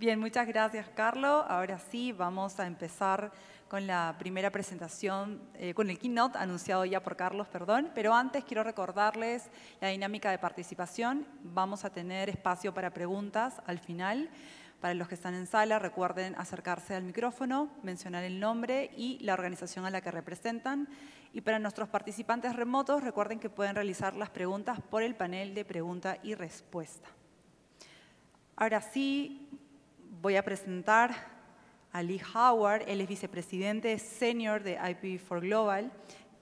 Bien, muchas gracias, Carlos. Ahora sí, vamos a empezar con la primera presentación, eh, con el keynote anunciado ya por Carlos, perdón. Pero antes quiero recordarles la dinámica de participación. Vamos a tener espacio para preguntas al final. Para los que están en sala, recuerden acercarse al micrófono, mencionar el nombre y la organización a la que representan. Y para nuestros participantes remotos, recuerden que pueden realizar las preguntas por el panel de pregunta y respuesta. Ahora sí, voy a presentar a Lee Howard, el vicepresidente senior de IPv4 Global,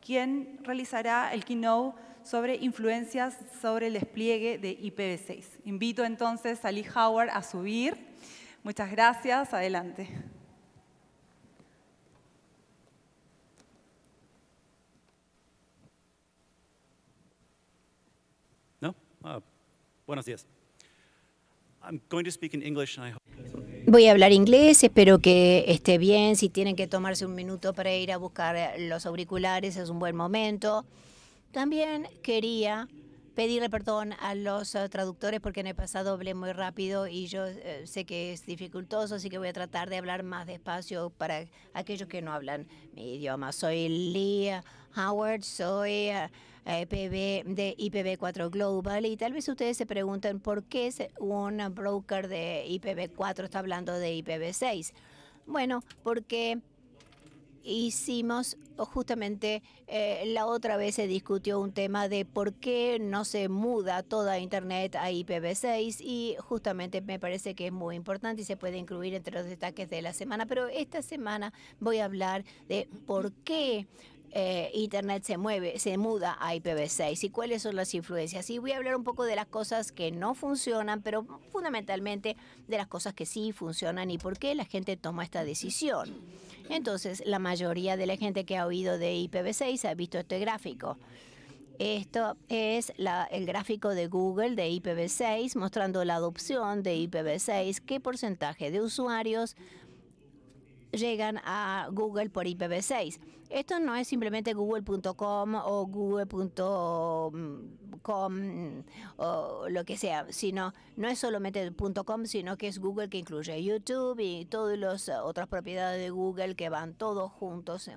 quien realizará el keynote sobre influencias sobre el despliegue de IPv6. Invito entonces a Lee Howard a subir. Muchas gracias, adelante. No? Ah, buenos días. I'm going to speak in English and I hope voy a hablar inglés, espero que esté bien. Si tienen que tomarse un minuto para ir a buscar eh, los auriculares, es un buen momento. También quería pedirle perdón a los eh, traductores porque en el pasado hablé muy rápido y yo eh, sé que es dificultoso, así que voy a tratar de hablar más despacio para aquellos que no hablan mi idioma. Soy Lee Howard, soy... IPv, eh, de IPv4 Global y tal vez ustedes se pregunten por qué un broker de IPv4 está hablando de IPv6. Bueno, porque hicimos justamente eh, la otra vez se discutió un tema de por qué no se muda toda Internet a IPv6 y justamente me parece que es muy importante y se puede incluir entre los destaques de la semana, pero esta semana voy a hablar de por qué eh, internet se mueve, se muda a IPv6 y cuáles son las influencias. Y voy a hablar un poco de las cosas que no funcionan, pero fundamentalmente de las cosas que sí funcionan y por qué la gente toma esta decisión. Entonces, la mayoría de la gente que ha oído de IPv6 ha visto este gráfico. Esto es la, el gráfico de Google de IPv6 mostrando la adopción de IPv6, qué porcentaje de usuarios llegan a Google por IPv6. Esto no es simplemente google.com o google.com o lo que sea, sino no es solamente .com, sino que es Google que incluye YouTube y todas las otras propiedades de Google que van todos juntos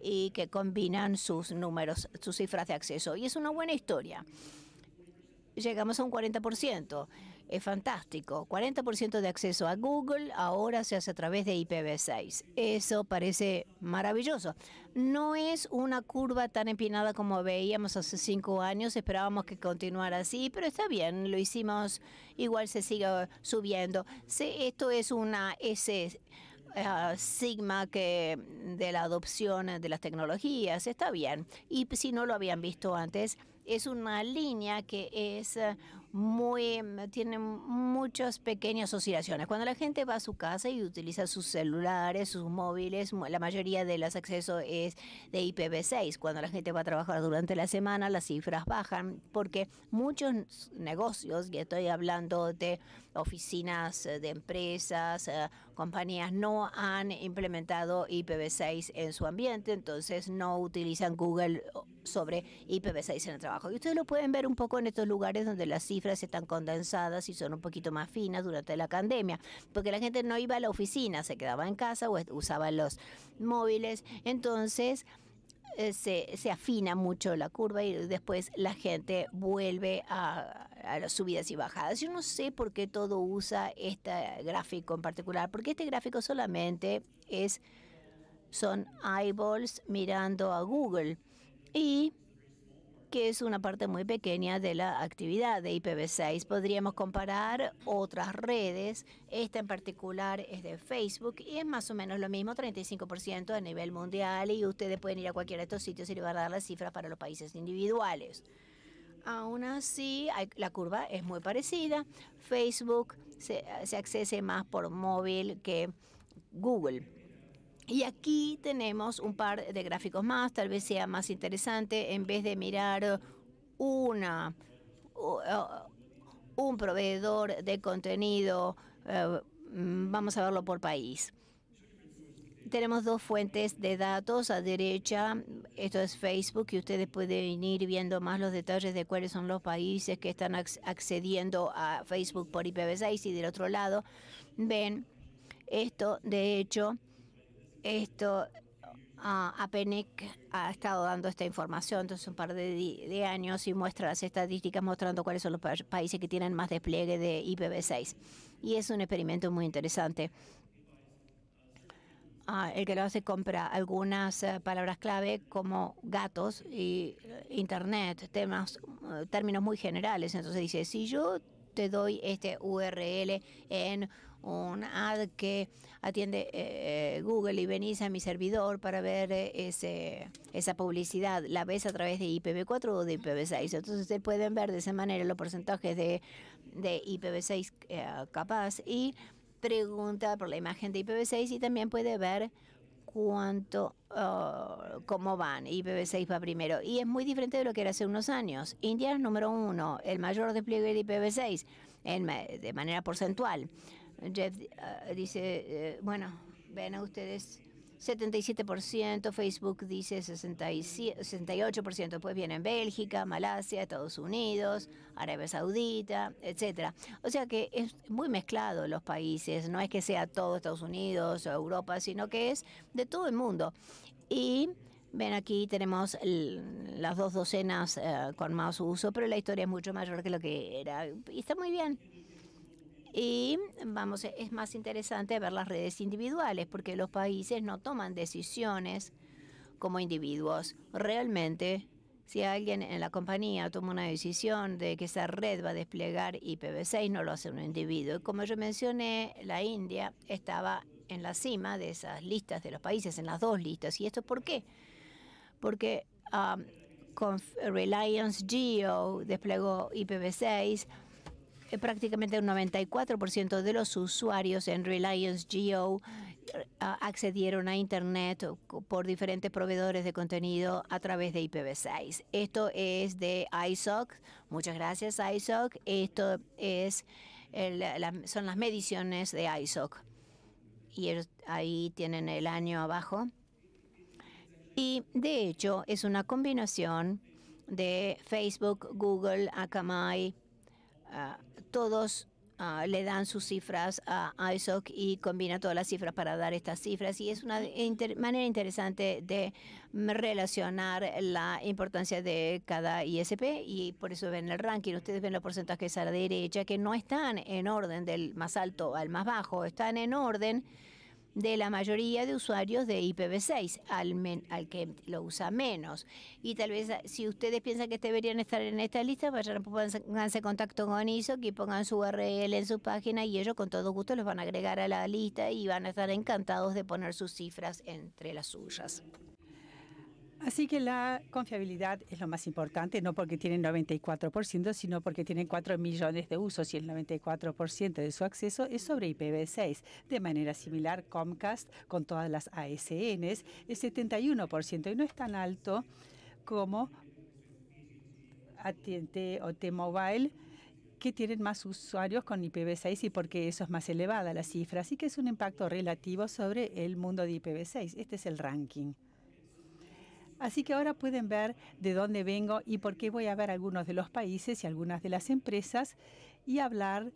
y que combinan sus números, sus cifras de acceso. Y es una buena historia. Llegamos a un 40% es fantástico. 40% de acceso a Google ahora se hace a través de IPv6. Eso parece maravilloso. No es una curva tan empinada como veíamos hace cinco años. Esperábamos que continuara así, pero está bien, lo hicimos. Igual se sigue subiendo. Esto es una S. Ah, sigma que de la adopción de las tecnologías está bien y si no lo habían visto antes es una línea que es muy, mm, tiene muchas pequeñas oscilaciones. Cuando la gente va a su casa y utiliza sus celulares, sus móviles, la mayoría de los accesos es de IPv6. Cuando la gente va a trabajar durante la semana, las cifras bajan porque muchos negocios, y estoy hablando de oficinas eh, de empresas, eh, compañías no han implementado IPv6 en su ambiente, entonces no utilizan Google sobre IPv6 en el trabajo. Y ustedes lo pueden ver un poco en estos lugares donde las cifras están condensadas y son un poquito más finas durante la pandemia, porque la gente no iba a la oficina, se quedaba en casa o usaba los móviles. Entonces, eh, se, se, afina mucho la curva y después la gente vuelve a, a, las subidas y bajadas. Yo no sé por qué todo usa este gráfico en particular, porque este gráfico solamente es son eyeballs mirando a Google y que es una parte muy pequeña de la actividad de IPv6. Podríamos comparar otras redes. Esta en particular es de Facebook y es más o menos lo mismo, 35% a nivel mundial y ustedes pueden ir a cualquiera de estos sitios y le van a dar las cifras para los países individuales. Aún así, la curva es muy parecida. Facebook se, accede más por móvil que Google. Y aquí tenemos un par de gráficos más, tal vez sea más interesante en vez de mirar una un proveedor de contenido, eh, vamos a verlo por país. Tenemos dos fuentes de datos a derecha, esto es Facebook y ustedes pueden ir viendo más los detalles de cuáles son los países que están accediendo a Facebook por IPv6 y del otro lado ven esto de hecho esto, a ha estado dando esta información entonces un par de, años y muestra las estadísticas mostrando cuáles son los países que tienen más despliegue de IPv6. Y es un experimento muy interesante. Ah, el que lo hace compra algunas eh, palabras clave como gatos y eh, internet, temas, eh, términos muy generales. Entonces dice, si yo te doy este URL en un ad que atiende eh, eh, Google y venís a mi servidor para ver eh, ese, esa publicidad, la ves a través de IPv4 o de IPv6. Entonces ustedes pueden ver de esa manera los porcentajes de, IPv6 capaz y pregunta por la imagen de IPv6 y también puede ver cuánto, oh, cómo van. IPv6 va primero. Y es muy diferente de lo que era hace unos años. India es número uno, el mayor despliegue de IPv6 de manera porcentual. Jeff eh, dice, eh, bueno, ven a ustedes 77%, Facebook dice 67, 68%, después vienen Bélgica, Malasia, Estados Unidos, Arabia Saudita, etcétera. O sea que es muy mezclado los países, no es que sea todo Estados Unidos o Europa, sino que es de todo el mundo. Y ven aquí tenemos las dos docenas eh, con más uso, pero la historia es mucho mayor que lo que era. Y está muy bien. Y vamos, e, es más interesante ver las redes individuales porque los países no toman decisiones como individuos. Realmente, si alguien en la compañía toma una decisión de que esa red va a desplegar IPv6, no lo hace un individuo. como yo mencioné, la India estaba en la cima de esas listas de los países, en las dos listas. ¿Y esto por qué? Porque um, Reliance Geo desplegó IPv6 eh, prácticamente un 94% de los usuarios en Reliance Geo eh, accedieron a Internet por diferentes proveedores de contenido a través de IPv6. Esto es de ISOC. Muchas gracias, ISOC. Esto es eh, son las mediciones de ISOC. Y ahí tienen el año abajo. Y de hecho es una combinación de Facebook, Google, Akamai, uh, todos ah, le dan sus cifras a ISOC y combina todas las cifras para dar estas cifras. Y es una manera interesante de relacionar la importancia de cada ISP y por eso ven el ranking. Ustedes ven los porcentajes a la derecha que no están en orden del más alto al más bajo, están en orden de la mayoría de usuarios de IPv6, al, al que lo usa menos. Y tal vez ah, si ustedes piensan que deberían estar en esta lista, vayan, pónganse contacto con ISO, que pongan su URL en su página y ellos con todo gusto los van a agregar a la lista y van a estar encantados de poner sus cifras entre las suyas. Así que la confiabilidad es lo más importante, no porque tienen 94%, sino porque tienen 4 millones de usos y el 94% de su acceso es sobre IPv6. De manera similar, Comcast, con todas las ASNs, es 71% y no es tan alto como AT&T o T-Mobile, que tienen más usuarios con IPv6 y porque eso es más elevada la cifra. Así que es un impacto relativo sobre el mundo de IPv6. Este es el ranking. Así que ahora pueden ver de dónde vengo y por qué voy a ver algunos de los países y algunas de las empresas y hablar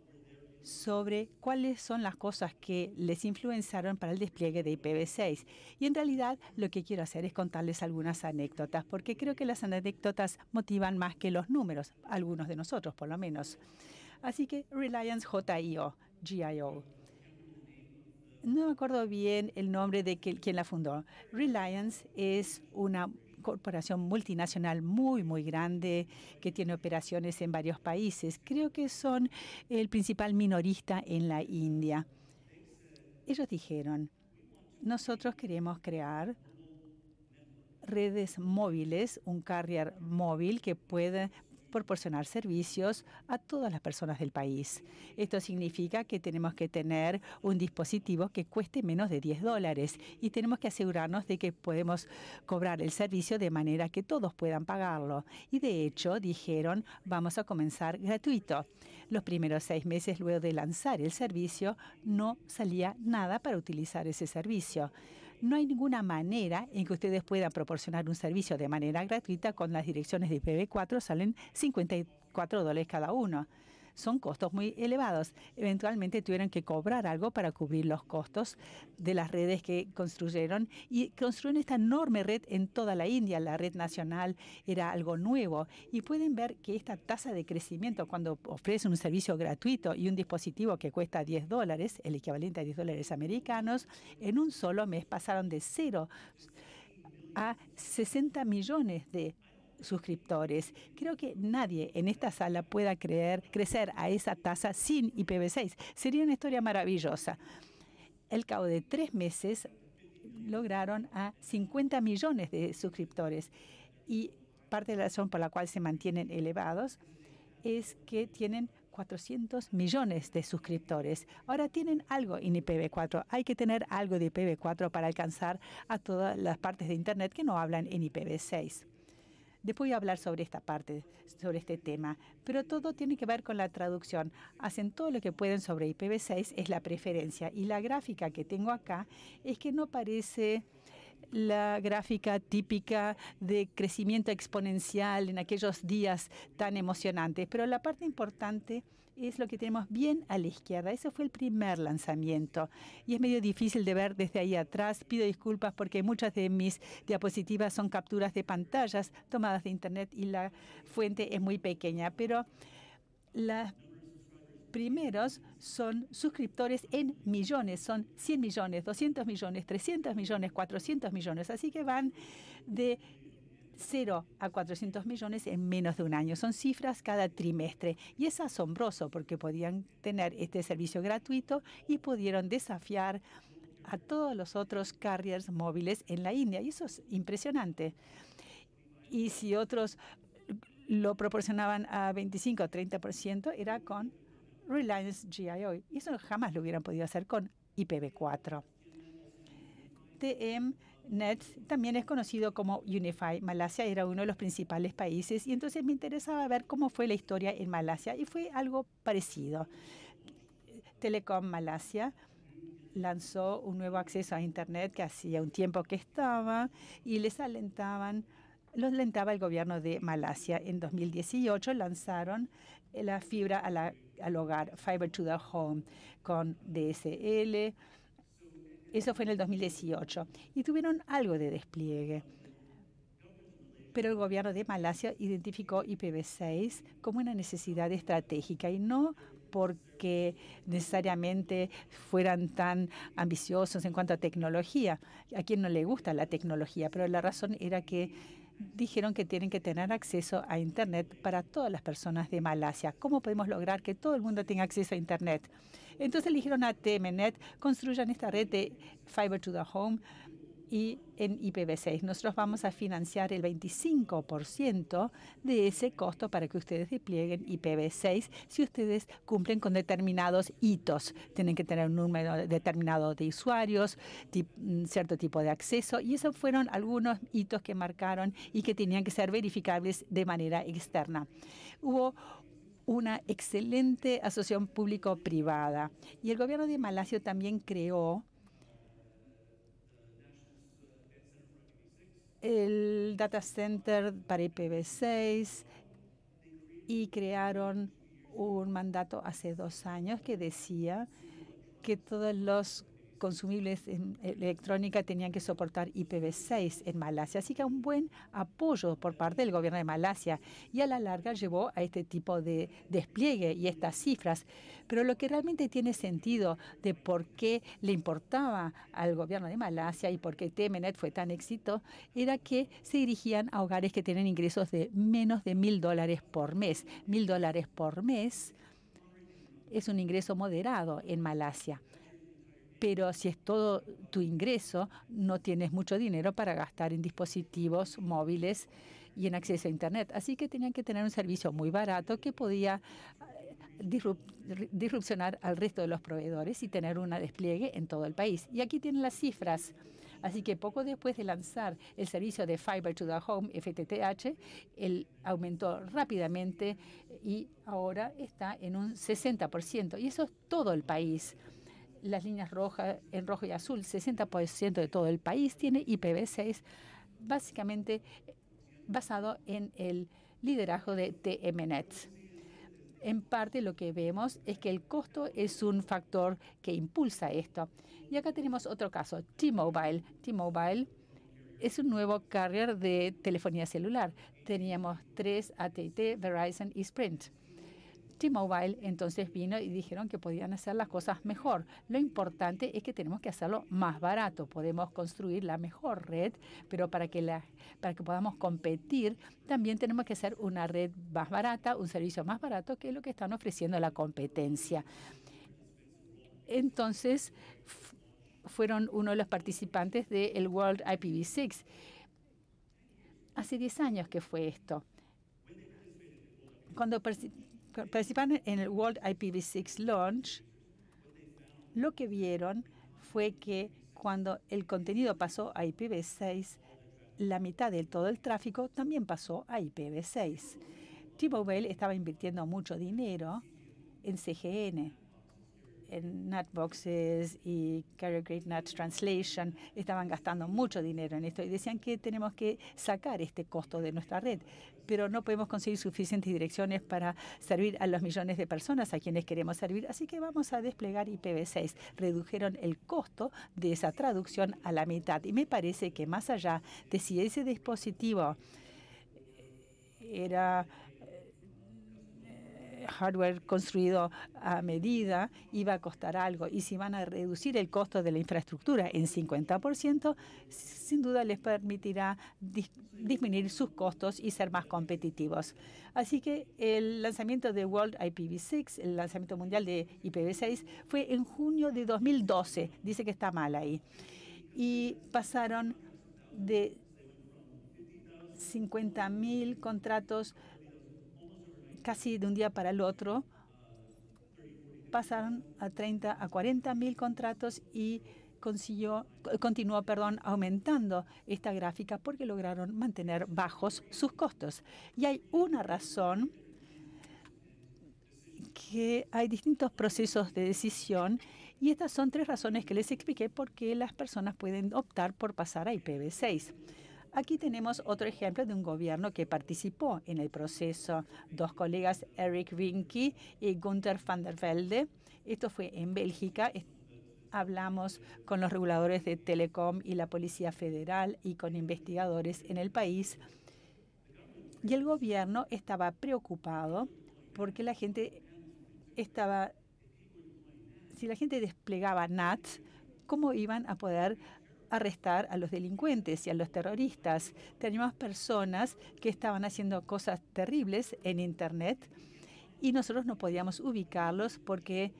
sobre cuáles son las cosas que les influenciaron para el despliegue de IPv6. Y en realidad lo que quiero hacer es contarles algunas anécdotas, porque creo que las anécdotas motivan más que los números, algunos de nosotros por lo menos. Así que Reliance JIO, GIO no me acuerdo bien el nombre de quién quien la fundó. Reliance es una corporación multinacional muy, muy grande que tiene operaciones en varios países. Creo que son el principal minorista en la India. Ellos dijeron, nosotros queremos crear redes móviles, un carrier móvil que pueda proporcionar servicios a todas las personas del país. Esto significa que tenemos que tener un dispositivo que cueste menos de 10 dólares y tenemos que asegurarnos de que podemos cobrar el servicio de manera que todos puedan pagarlo. Y de hecho, dijeron, vamos a comenzar gratuito. Los primeros seis meses luego de lanzar el servicio no salía nada para utilizar ese servicio. No hay ninguna manera en que ustedes puedan proporcionar un servicio de manera gratuita con las direcciones de IPv4 salen 54 dólares cada uno son costos muy elevados. Eventualmente tuvieron que cobrar algo para cubrir los costos de las redes que construyeron y construyeron esta enorme red en toda la India. La red nacional era algo nuevo y pueden ver que esta tasa de crecimiento cuando ofrecen un servicio gratuito y un dispositivo que cuesta 10 dólares, el equivalente a 10 dólares americanos, en un solo mes pasaron de cero a 60 millones de suscriptores. Creo que nadie en esta sala pueda creer crecer a esa tasa sin IPv6. Sería una historia maravillosa. El cabo de tres meses lograron a 50 millones de suscriptores y parte de la razón por la cual se mantienen elevados es que tienen 400 millones de suscriptores. Ahora tienen algo en IPv4. Hay que tener algo de IPv4 para alcanzar a todas las partes de Internet que no hablan en IPv6. Después voy a hablar sobre esta parte, sobre este tema, pero todo tiene que ver con la traducción. Hacen todo lo que pueden sobre IPv6, es la preferencia. Y la gráfica que tengo acá es que no parece la gráfica típica de crecimiento exponencial en aquellos días tan emocionantes, pero la parte importante es lo que tenemos bien a la izquierda. Ese fue el primer lanzamiento y es medio difícil de ver desde ahí atrás. Pido disculpas porque muchas de mis diapositivas son capturas de pantallas tomadas de Internet y la fuente es muy pequeña, pero las primeros son suscriptores en millones, son 100 millones, 200 millones, 300 millones, 400 millones. Así que van de 0 a 400 millones en menos de un año. Son cifras cada trimestre y es asombroso porque podían tener este servicio gratuito y pudieron desafiar a todos los otros carriers móviles en la India y eso es impresionante. Y si otros lo proporcionaban a 25 o 30%, era con Reliance GIO y eso jamás lo hubieran podido hacer con IPv4. TM Net también es conocido como Unify. Malasia era uno de los principales países y entonces me interesaba ver cómo fue la historia en Malasia y fue algo parecido. Telecom Malasia lanzó un nuevo acceso a Internet que hacía un tiempo que estaba y les alentaban, los alentaba el gobierno de Malasia. En 2018 lanzaron la fibra al hogar, Fiber to the Home, con DSL, eso fue en el 2018. Y tuvieron algo de despliegue. Pero el gobierno de Malasia identificó IPv6 como una necesidad estratégica y no porque necesariamente fueran tan ambiciosos en cuanto a tecnología. A quien no le gusta la tecnología, pero la razón era que dijeron que tienen que tener acceso a Internet para todas las personas de Malasia. ¿Cómo podemos lograr que todo el mundo tenga acceso a Internet? Entonces eligieron a TMNet, construyan esta red de Fiber to the Home y en IPv6. Nosotros vamos a financiar el 25% de ese costo para que ustedes desplieguen IPv6 si ustedes cumplen con determinados hitos. Tienen que tener un número determinado de usuarios, mm, cierto tipo de acceso y esos fueron algunos hitos que marcaron y que tenían que ser verificables de manera externa. Hubo una excelente asociación público-privada. Y el gobierno de Malasia también creó el data center para IPv6 y crearon un mandato hace dos años que decía que todos los consumibles en e-, electrónica tenían que soportar IPv6 en Malasia. Así que un buen apoyo por parte del gobierno de Malasia y a la larga llevó a este tipo de despliegue y estas cifras. Pero lo que realmente tiene sentido de por qué le importaba al gobierno de Malasia y por qué Temenet fue tan éxito era que se dirigían a hogares que tienen ingresos de menos de mil dólares por mes. Mil dólares por mes es un ingreso moderado en Malasia pero si es todo tu ingreso, no tienes mucho dinero para gastar en dispositivos móviles y en acceso a Internet. Así que tenían que tener un servicio muy barato que podía eh, disrupcionar al resto de los proveedores y tener un despliegue en todo el país. Y aquí tienen las cifras. Así que poco después de lanzar el servicio de Fiber to the Home, FTTH, él aumentó rápidamente y ahora está en un 60%. Y eso es todo el país las líneas rojas, en rojo y azul, 60% de todo el país tiene IPv6, básicamente eh, basado en el liderazgo de TMNet. En parte lo que vemos es que el costo es un factor que impulsa esto. Y acá tenemos otro caso, T-Mobile. T-Mobile es un nuevo carrier de telefonía celular. Teníamos tres AT&T, Verizon y Sprint. T-Mobile entonces vino y dijeron que podían hacer las cosas mejor. Lo importante es que tenemos que hacerlo más barato. Podemos construir la mejor red, pero para que, la, para que podamos competir, también tenemos que hacer una red más barata, un servicio más barato que lo que están ofreciendo la competencia. Entonces, fueron uno de los participantes del World IPv6. Hace 10 años que fue esto. Cuando Participando en el World IPv6 Launch, lo que vieron fue que cuando el contenido pasó a IPv6, la mitad de todo el tráfico también pasó a IPv6. T-Mobile estaba invirtiendo mucho dinero en CGN en Nutboxes y Carrier Great Nut Translation estaban gastando mucho dinero en esto y decían que tenemos que sacar este costo de nuestra red, pero no podemos conseguir suficientes direcciones para servir a los millones de personas a quienes queremos servir, así que vamos a desplegar IPv6. Redujeron el costo de esa traducción a la mitad y me parece que más allá de si ese dispositivo era hardware construido a medida iba a costar algo. Y si van a reducir el costo de la infraestructura en 50%, sin duda les permitirá disminuir sus costos y ser más competitivos. Así que el lanzamiento de World IPv6, el lanzamiento mundial de IPv6, fue en junio de 2012. Dice que está mal ahí. Y pasaron de 50.000 contratos casi de un día para el otro, pasaron a 30 a 40 mil contratos y consiguió, continuó perdón, aumentando esta gráfica porque lograron mantener bajos sus costos. Y hay una razón que hay distintos procesos de decisión y estas son tres razones que les expliqué por qué las personas pueden optar por pasar a IPv6. Aquí tenemos otro ejemplo de un gobierno que participó en el proceso. Dos colegas, Eric Winky y Gunther van der Velde. Esto fue en Bélgica hablamos con los reguladores de Telecom y la Policía Federal y con investigadores en el país. Y el gobierno estaba preocupado porque la gente estaba, si la gente desplegaba NAT, ¿cómo iban a poder arrestar a los delincuentes y a los terroristas. Teníamos personas que estaban haciendo cosas terribles en Internet y nosotros no podíamos ubicarlos porque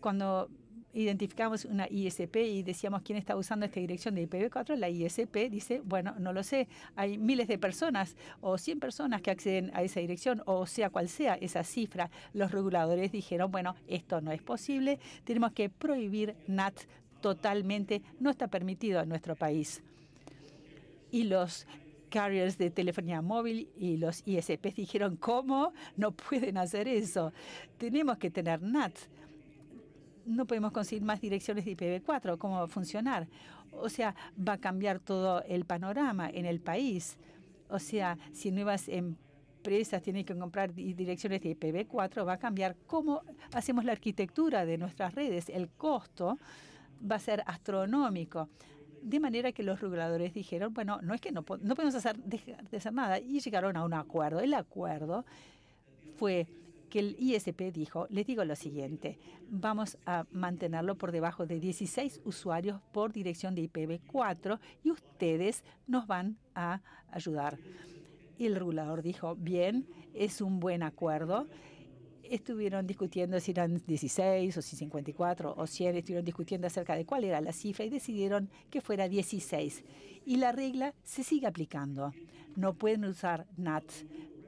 cuando identificamos una ISP y decíamos quién está usando esta dirección de IPv4, la ISP dice, bueno, no lo sé, hay miles de personas o 100 personas que acceden a esa dirección o sea cual sea esa cifra. Los reguladores dijeron, bueno, esto no es posible, tenemos que prohibir NAT totalmente, no está permitido en nuestro país. Y los carriers de telefonía móvil y los ISPs dijeron, ¿cómo? No pueden hacer eso. Tenemos que tener NAT. No podemos conseguir más direcciones de IPv4. ¿Cómo va a funcionar? O sea, va a cambiar todo el panorama en el país. O sea, si nuevas empresas tienen que comprar direcciones de IPv4, va a cambiar cómo hacemos la arquitectura de nuestras redes, el costo va a ser astronómico. De manera que los reguladores dijeron, bueno, no es que no, podemos hacer, de nada. Y llegaron a un acuerdo. El acuerdo fue que el ISP dijo, les digo lo siguiente, vamos a mantenerlo por debajo de 16 usuarios por dirección de IPv4 y ustedes nos van a ayudar. Y el regulador dijo, bien, es un buen acuerdo estuvieron discutiendo si eran 16 o si 54 o 100, estuvieron discutiendo acerca de cuál era la cifra y decidieron que fuera 16. Y la regla se sigue aplicando. No pueden usar NAT,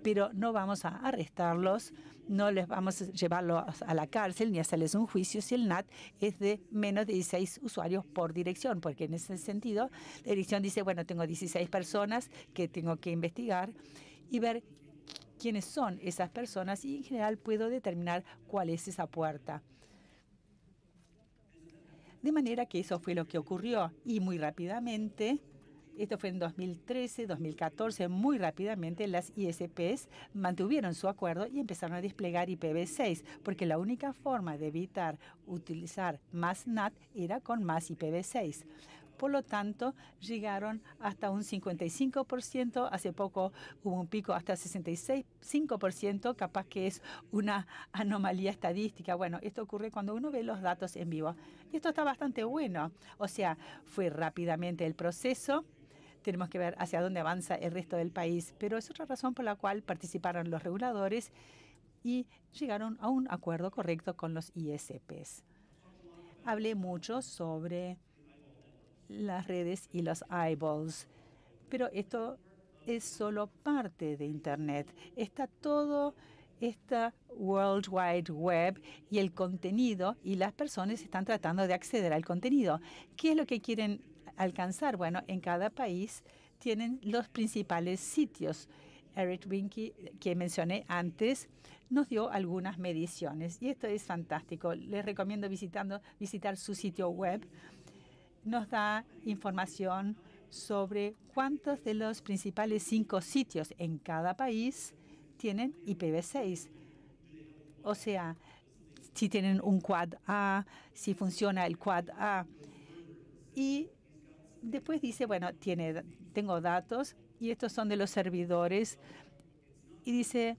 pero no vamos a arrestarlos, no les vamos a llevarlos a la cárcel ni a hacerles un juicio si el NAT es de menos de 16 usuarios por dirección, porque en ese sentido la dirección dice, bueno, tengo 16 personas que tengo que investigar y ver quiénes son esas personas y en general puedo determinar cuál es esa puerta. De manera que eso fue lo que ocurrió y muy rápidamente, esto fue en 2013, 2014, muy rápidamente las ISPs mantuvieron su acuerdo y empezaron a desplegar IPv6, porque la única forma de evitar utilizar más NAT era con más IPv6. Por lo tanto, llegaron hasta un 55%. Hace poco hubo un pico hasta 65%. Capaz que es una anomalía estadística. Bueno, esto ocurre cuando uno ve los datos en vivo. Y esto está bastante bueno. O sea, fue rápidamente el proceso tenemos que ver hacia dónde avanza el resto del país, pero es otra razón por la cual participaron los reguladores y llegaron a un acuerdo correcto con los ISPs. Hablé mucho sobre las redes y los eyeballs. Pero esto es solo parte de Internet. Está todo esta World Wide Web y el contenido y las personas están tratando de acceder al contenido. ¿Qué es lo que quieren alcanzar? Bueno, en cada país tienen los principales sitios. Eric Winky, que mencioné antes, nos dio algunas mediciones y esto es fantástico. Les recomiendo visitando, visitar su sitio web nos da información sobre cuántos de los principales cinco sitios en cada país tienen IPv6. O sea, si tienen un quad A, si funciona el quad A. Y después dice, bueno, tiene, tengo datos y estos son de los servidores. Y dice,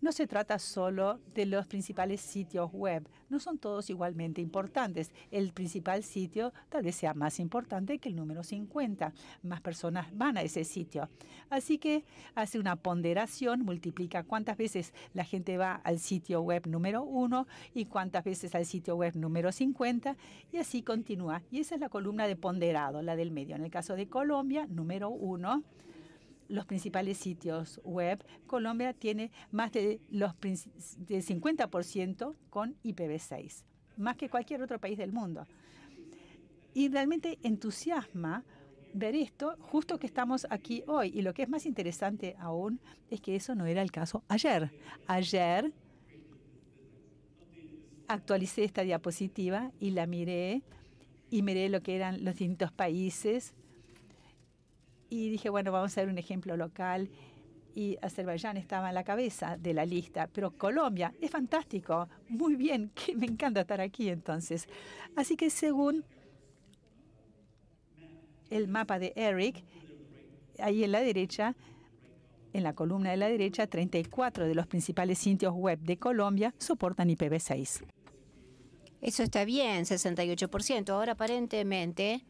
no se trata solo de los principales sitios web, no son todos igualmente importantes. El principal sitio tal vez sea más importante que el número 50. Más personas van a ese sitio. Así que hace una ponderación, multiplica cuántas veces la gente va al sitio web número 1 y cuántas veces al sitio web número 50 y así continúa. Y esa es la columna de ponderado, la del medio. En el caso de Colombia, número 1 los principales sitios web, Colombia tiene más de los del 50% con IPv6, más que cualquier otro país del mundo. Y realmente entusiasma ver esto justo que estamos aquí hoy. Y lo que es más interesante aún es que eso no era el caso ayer. Ayer actualicé esta diapositiva y la miré y miré lo que eran los distintos países y dije, bueno, vamos a ver un ejemplo local. Y Azerbaiyán estaba en la cabeza de la lista, pero Colombia es fantástico, muy bien, que me encanta estar aquí entonces. Así que según el mapa de Eric, ahí en la derecha, en la columna de la derecha, 34 de los principales sitios web de Colombia soportan IPv6. Eso está bien, 68%. Ahora aparentemente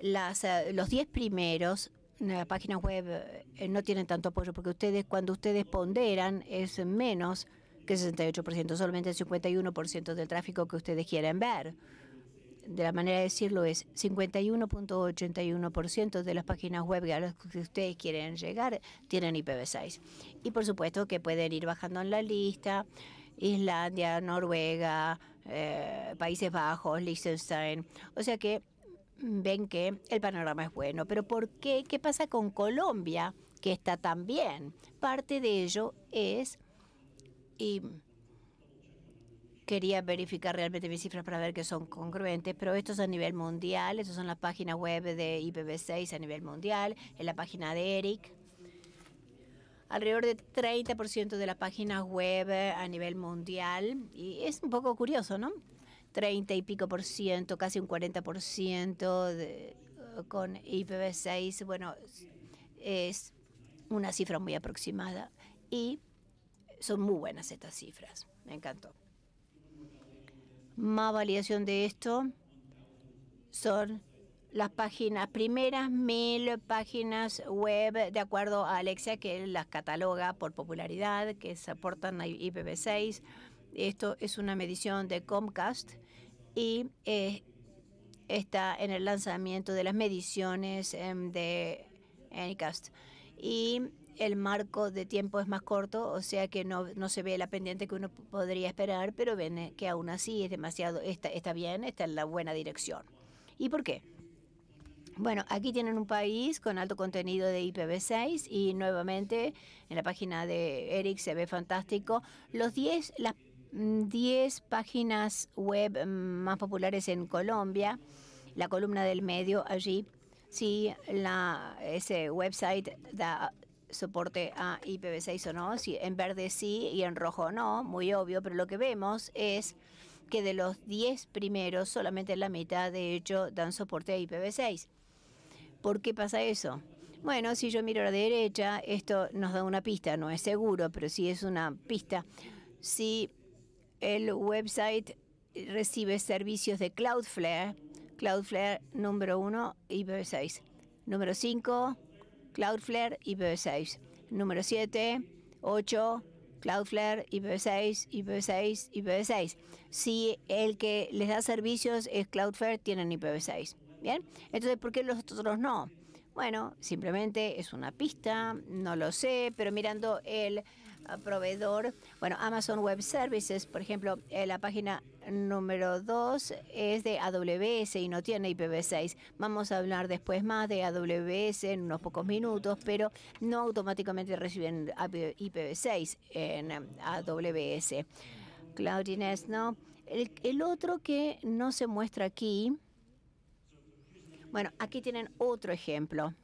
las, eh, los 10 primeros las páginas web eh, no tienen tanto apoyo porque ustedes cuando ustedes ponderan es menos que 68%, solamente el 51% del tráfico que ustedes quieren ver. De la manera de decirlo es 51.81% de las páginas web a las que ustedes quieren llegar tienen IPv6. Y por supuesto que pueden ir bajando en la lista. Islandia, Noruega, eh, Países Bajos, Liechtenstein. O sea que ven que el panorama es bueno. Pero ¿por qué? ¿Qué pasa con Colombia, que está tan bien? Parte de ello es, y quería verificar realmente mis cifras para ver que son congruentes, pero esto es a nivel mundial, estas son las páginas web de IPv6 a nivel mundial, en la página de ERIC. Alrededor de 30% de las páginas web a nivel mundial. Y es un poco curioso, ¿no? 30 y pico por ciento, casi un 40 por ciento eh, con IPv6. Bueno, es una cifra muy aproximada y son muy buenas estas cifras. Me encantó. Más validación de esto son las páginas, primeras mil páginas web de acuerdo a Alexia, que las cataloga por popularidad, que se aportan soportan IPv6. Esto es una medición de Comcast y eh, está en el lanzamiento de las mediciones em, de Anycast. Y el marco de tiempo es más corto, o sea que no, se ve la pendiente que uno podría esperar, pero ven eh, que aún así es demasiado, está, está bien, está en la buena dirección. ¿Y por qué? Bueno, aquí tienen un país con alto contenido de IPv6 y nuevamente en la página de Eric se ve fantástico. Los 10, las 10 mm, páginas web mm, más populares en Colombia, la columna del medio allí. Si la, ese website da soporte a IPv6 o no, si en verde sí y en rojo no, muy obvio, pero lo que vemos es que de los 10 primeros, solamente la mitad de hecho dan soporte a IPv6. ¿Por qué pasa eso? Bueno, si yo miro a la derecha, esto nos da una pista, no es seguro, pero sí es una pista. Si el website recibe servicios de Cloudflare, Cloudflare número 1, IPv6. Número 5, Cloudflare, IPv6. Número 7, 8, Cloudflare, IPv6, IPv6, IPv6. Si el que les da servicios es Cloudflare, tienen IPv6. ¿Bien? Entonces, ¿por qué los otros no? Bueno, simplemente es una pista, no lo sé, pero mirando el proveedor, bueno, Amazon Web Services, por ejemplo, eh, la página número 2 es de AWS y no tiene IPv6. Vamos a hablar después más de AWS en unos pocos minutos, pero no automáticamente reciben IPv6 en em, AWS. Cloudiness, ¿no? el otro que no se muestra aquí, bueno, aquí tienen otro ejemplo.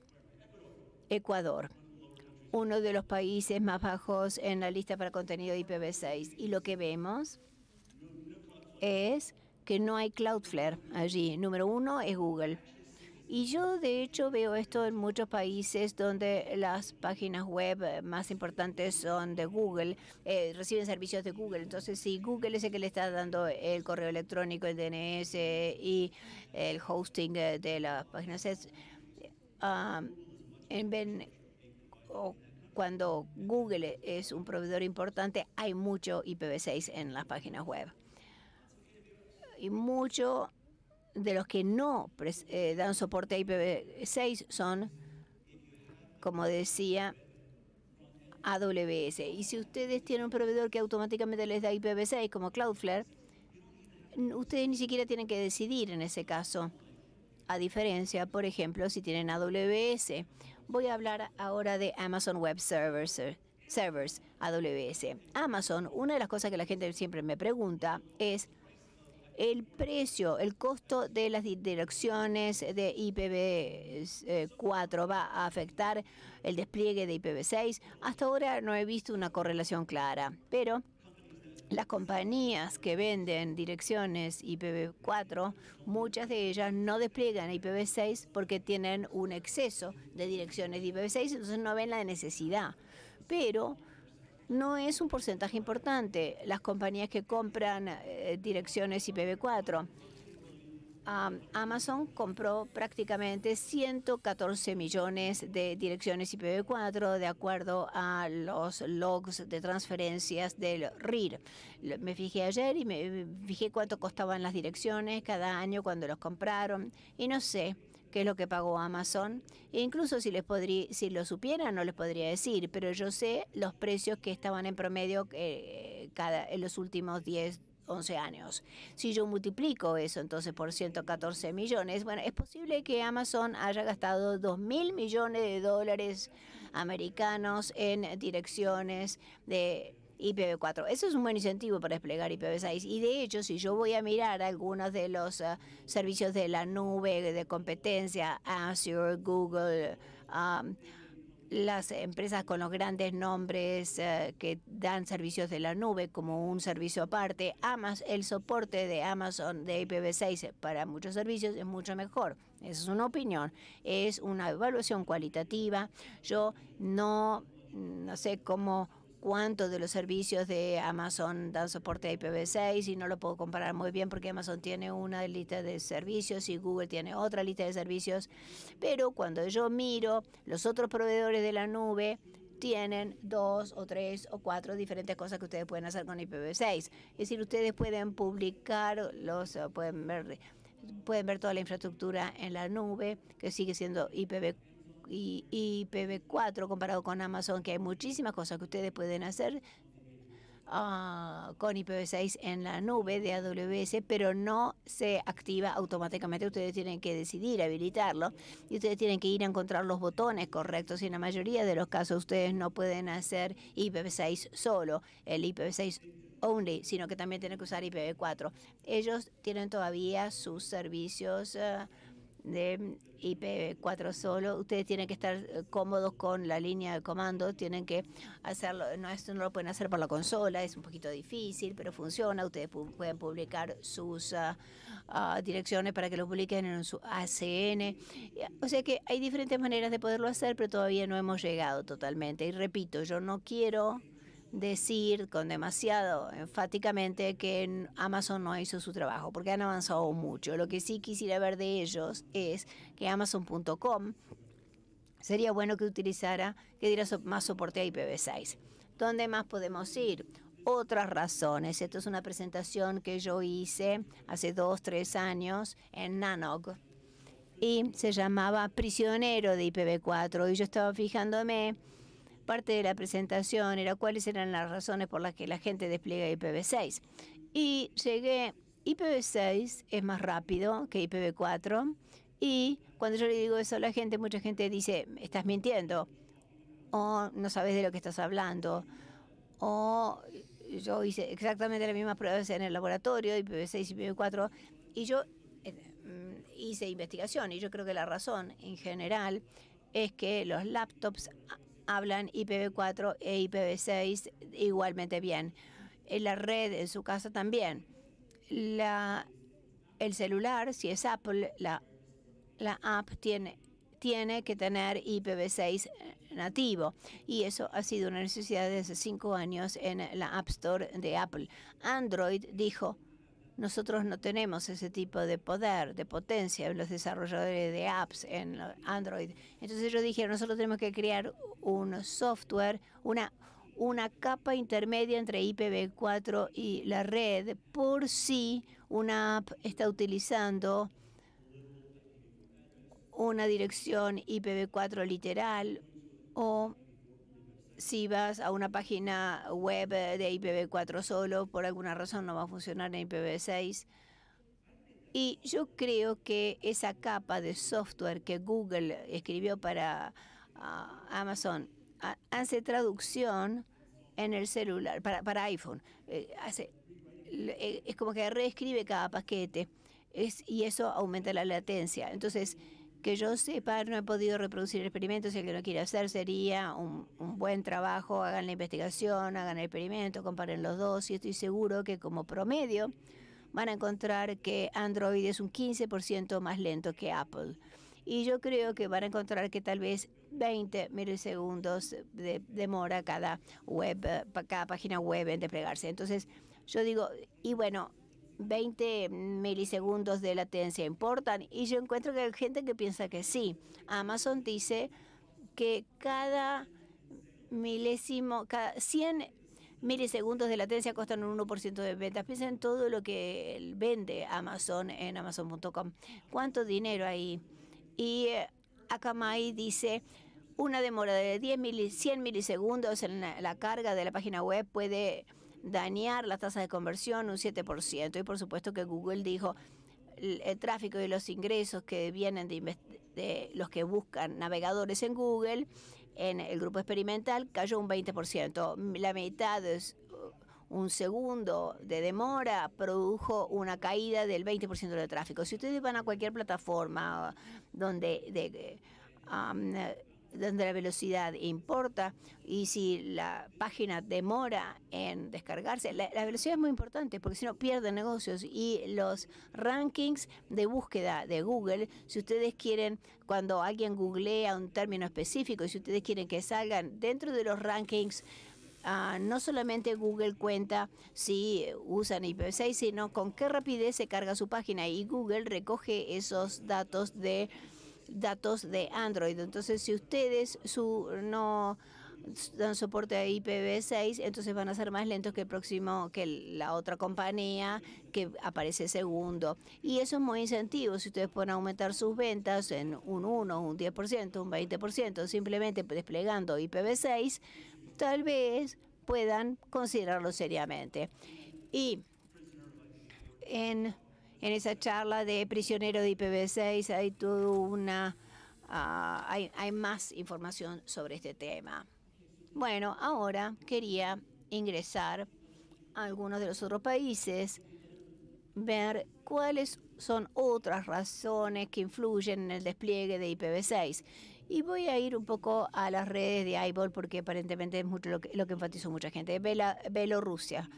Ecuador uno de los países más bajos en la lista para contenido de IPv6. Y lo que vemos es que no hay Cloudflare allí. Número uno es Google. Y yo de hecho veo esto en muchos países donde las páginas web más importantes son de Google, eh, reciben servicios de Google. Entonces, si Google es el que le está dando el correo electrónico, el DNS y el hosting de las páginas, es, ah, en, o cuando Google es un proveedor importante, hay mucho IPv6 en las páginas web. Y muchos de los que no eh, dan soporte a IPv6 son, como decía, AWS. Y si ustedes tienen un proveedor que automáticamente les da IPv6, como Cloudflare, ustedes ni siquiera tienen que decidir en ese caso. A diferencia, por ejemplo, si tienen AWS Voy a hablar ahora de Amazon Web Services. Servers, AWS. Amazon, una de las cosas que la gente siempre me pregunta es el precio, el costo de las direcciones de IPv4 eh, va a afectar el despliegue de IPv6. Hasta ahora no he visto una correlación clara, pero las compañías que venden direcciones IPv4, muchas de ellas no despliegan IPv6 porque tienen un exceso de direcciones IPv6, entonces no ven la necesidad. Pero no es un porcentaje importante las compañías que compran eh, direcciones IPv4. Amazon compró prácticamente 114 millones de direcciones IPv4 de acuerdo a los logs de transferencias del RIR. Me fijé ayer y me fijé cuánto costaban las direcciones cada año cuando los compraron y no sé qué es lo que pagó Amazon. E incluso si les podría, si lo supiera no les podría decir, pero yo sé los precios que estaban en promedio eh, cada, en los últimos 10 11 años. Si yo multiplico eso entonces por 114 millones, bueno, es posible que Amazon haya gastado 2 mil millones de dólares americanos en direcciones de IPv4. Eso es un buen incentivo para desplegar IPv6. Y de hecho, si yo voy a mirar algunos de los eh, servicios de la nube de competencia, Azure, Google, um, las empresas con los grandes nombres eh, que dan servicios de la nube como un servicio aparte, amas el soporte de Amazon de IPv6 eh, para muchos servicios es mucho mejor. Esa es una opinión, es una evaluación cualitativa. Yo no, no sé cómo cuántos de los servicios de Amazon dan soporte a IPv6 y no lo puedo comparar muy bien porque Amazon tiene una lista de servicios y Google tiene otra lista de servicios. Pero cuando yo miro los otros proveedores de la nube, tienen dos o tres o cuatro diferentes cosas que ustedes pueden hacer con IPv6. Es decir, ustedes pueden publicar, los pueden ver, pueden ver toda la infraestructura en la nube, que sigue siendo IPv4 y IPv4 comparado con Amazon, que hay muchísimas cosas que ustedes pueden hacer ah, con IPv6 en la nube de AWS, pero no se activa automáticamente. Ustedes tienen que decidir habilitarlo y ustedes tienen que ir a encontrar los botones correctos. Y en la mayoría de los casos ustedes no pueden hacer IPv6 solo, el IPv6 only, sino que también tienen que usar IPv4. Ellos tienen todavía sus servicios. Ah, de IP4 solo. Ustedes tienen que estar eh, cómodos con la línea de comando, tienen que hacerlo, no, esto no lo pueden hacer por la consola, es un poquito difícil, pero funciona. Ustedes pueden publicar sus ah, ah, direcciones para que lo publiquen en su ACN. O sea que hay diferentes maneras de poderlo hacer, pero todavía no hemos llegado totalmente. Y repito, yo no quiero decir con demasiado enfáticamente que Amazon no hizo su trabajo, porque han avanzado mucho. Lo que sí quisiera ver de ellos es que Amazon.com sería bueno que utilizara, que diera más soporte a IPv6. ¿Dónde más podemos ir? Otras razones. Esto es una presentación que yo hice hace dos, tres años en Nanog y se llamaba Prisionero de IPv4 y yo estaba fijándome Parte de la presentación era cuáles eran las razones por las que la gente despliega IPv6. Y llegué, IPv6 es más rápido que IPv4. Y cuando yo le digo eso a la gente, mucha gente dice, estás mintiendo. O no sabes de lo que estás hablando. O yo hice exactamente las mismas pruebas en el laboratorio, IPv6 y IPv4. Y yo eh, mm, hice investigación y yo creo que la razón en general es que los laptops hablan IPv4 e IPv6 igualmente bien. En la red en su casa también. La, el celular, si es Apple, la, app tiene, tiene que tener IPv6 nativo. Y eso ha sido una necesidad desde hace cinco años en la App Store de Apple. Android dijo, nosotros no tenemos ese tipo de poder, de potencia en los desarrolladores de apps en Android. Entonces yo dije, nosotros tenemos que crear un software, una, una capa intermedia entre IPv4 y la red por si una app está utilizando una dirección IPv4 literal o si vas a una página web eh, de IPv4 solo, por alguna razón no va a funcionar en IPv6. Y yo creo que esa capa de software que Google escribió para ah, Amazon hace traducción en el celular, para, para iPhone. Eh, hace, eh, es como que reescribe cada paquete es, y eso aumenta la latencia. Entonces, que yo sepa, no he podido reproducir el experimento. Si alguien que lo quiere hacer sería un, un, buen trabajo, hagan la investigación, hagan el experimento, comparen los dos y estoy seguro que como promedio van a encontrar que Android es un 15% más lento que Apple. Y yo creo que van a encontrar que tal vez 20 milisegundos de demora cada web, eh, cada página web en desplegarse. Entonces, yo digo, y bueno, 20 milisegundos de latencia importan y yo encuentro que hay gente que piensa que sí. Amazon dice que cada milésimo, cada 100 milisegundos de latencia costan un 1% de ventas. Piensen en todo lo que vende Amazon en amazon.com. ¿Cuánto dinero hay? Y eh, Akamai dice, una demora de 10 mil, 100 milisegundos en la carga de la página web puede dañar las tasas de conversión un 7%. Y por supuesto que Google dijo, el, tráfico y los ingresos que vienen de, de, los que buscan navegadores en Google, en el grupo experimental, cayó un 20%. La mitad es uh, un segundo de demora produjo una caída del 20% del tráfico. Si ustedes van a cualquier plataforma uh, donde de, um, donde la velocidad importa y si la página demora en descargarse, la, velocidad es muy importante porque si no pierden negocios y los rankings de búsqueda de Google, si ustedes quieren, cuando alguien googlea un término específico y si ustedes quieren que salgan dentro de los rankings, ah, no solamente Google cuenta si usan IPv6, sino con qué rapidez se carga su página y Google recoge esos datos de datos de Android. Entonces, si ustedes su, no dan soporte a IPv6, entonces van a ser más lentos que el próximo, que la otra compañía que aparece segundo. Y eso es muy incentivo. Si ustedes pueden aumentar sus ventas en un 1, un 10%, un 20%, simplemente desplegando IPv6, tal vez puedan considerarlo seriamente. Y en en esa charla de prisionero de IPv6 hay toda una... Ah, hay, más información sobre este tema. Bueno, ahora quería ingresar a algunos de los otros países, ver cuáles son otras razones que influyen en el despliegue de IPv6. Y voy a ir un poco a las redes de eyeball porque aparentemente es mucho lo que, enfatizó mucha gente. Bela, Bielorrusia,